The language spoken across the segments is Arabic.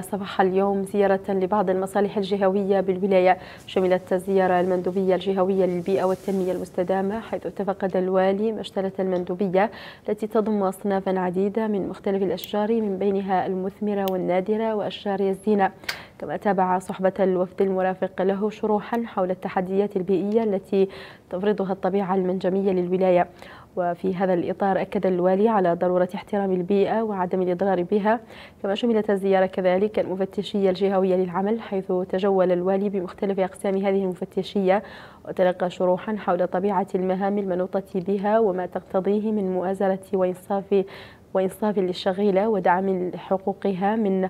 صباح اليوم زيارة لبعض المصالح الجهوية بالولاية شملت الزيارة المندوبية الجهوية للبيئة والتنمية المستدامة حيث اتفقد الوالي مشتلة المندوبية التي تضم أصنافا عديدة من مختلف الأشجار من بينها المثمرة والنادرة وأشجار الزينة كما تابع صحبة الوفد المرافق له شروحا حول التحديات البيئية التي تفرضها الطبيعة المنجمية للولاية وفي هذا الإطار أكد الوالي على ضرورة احترام البيئة وعدم الإضرار بها كما شملت الزيارة كذلك المفتشية الجهوية للعمل حيث تجول الوالي بمختلف أقسام هذه المفتشية وتلقى شروحا حول طبيعة المهام المنوطة بها وما تقتضيه من مؤازرة وإنصاف وإنصاف للشغيلة ودعم حقوقها من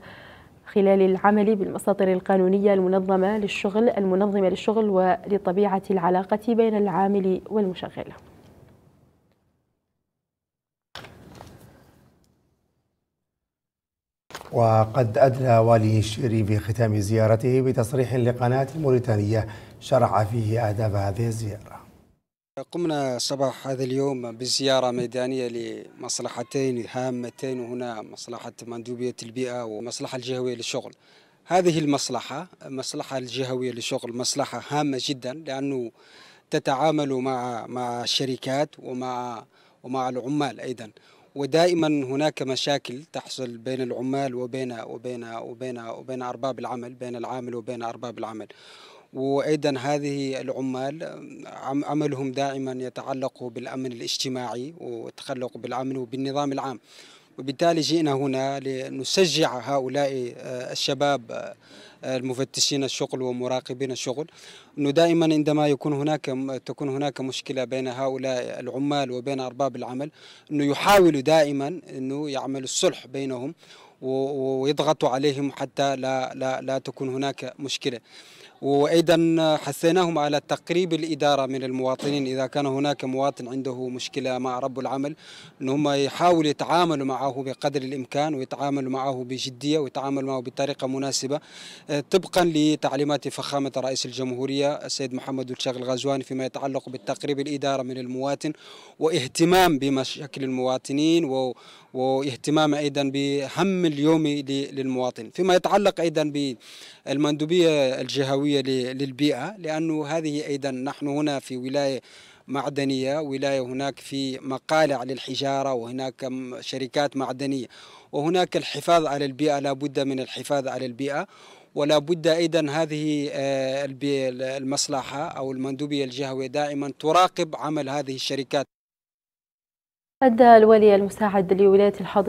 خلال العمل بالمساطر القانونية المنظمة للشغل المنظمة للشغل ولطبيعة العلاقة بين العامل والمشغل وقد أدلى والي الشيري في ختام زيارته بتصريح لقناة الموريتانية شرح فيه أهداف هذه الزيارة قمنا صباح هذا اليوم بزيارة ميدانية لمصلحتين هامتين وهنا مصلحة مندوبية البيئة ومصلحة الجهوية للشغل هذه المصلحة المصلحة الجهوية للشغل مصلحة هامة جدا لأنه تتعامل مع مع الشركات ومع ومع العمال أيضا ودائما هناك مشاكل تحصل بين العمال وبين وبين وبين وبين ارباب العمل بين العامل وبين ارباب العمل وايضا هذه العمال عملهم دائما يتعلق بالامن الاجتماعي والتخلق بالامن وبالنظام العام وبالتالي جئنا هنا لنشجع هؤلاء آه، الشباب آه، آه، المفتشين الشغل ومراقبين الشغل انه دائما عندما يكون هناك تكون هناك مشكله بين هؤلاء العمال وبين ارباب العمل انه يحاولوا دائما انه يعملوا الصلح بينهم ويضغطوا عليهم حتى لا لا لا تكون هناك مشكله وايضا حثيناهم على تقريب الاداره من المواطنين اذا كان هناك مواطن عنده مشكله مع رب العمل ان هم يحاولوا يتعاملوا معه بقدر الامكان ويتعاملوا معه بجديه ويتعاملوا معه بطريقه مناسبه آه، طبقا لتعليمات فخامه رئيس الجمهوريه السيد محمد الشاغ الغزواني فيما يتعلق بالتقريب الاداره من المواطن واهتمام بمشاكل المواطنين و واهتمام ايضا بهم اليومي للمواطن فيما يتعلق ايضا بالمندوبيه الجهويه العضوية للبيئة لأنه هذه أيضا نحن هنا في ولاية معدنية ولاية هناك في مقالع للحجارة وهناك شركات معدنية وهناك الحفاظ على البيئة لا بد من الحفاظ على البيئة ولا بد ايضا هذه آه، المصلحه او المندوبيه الجهويه دائما تراقب عمل هذه الشركات. ادى الولي المساعد لولايه الحضر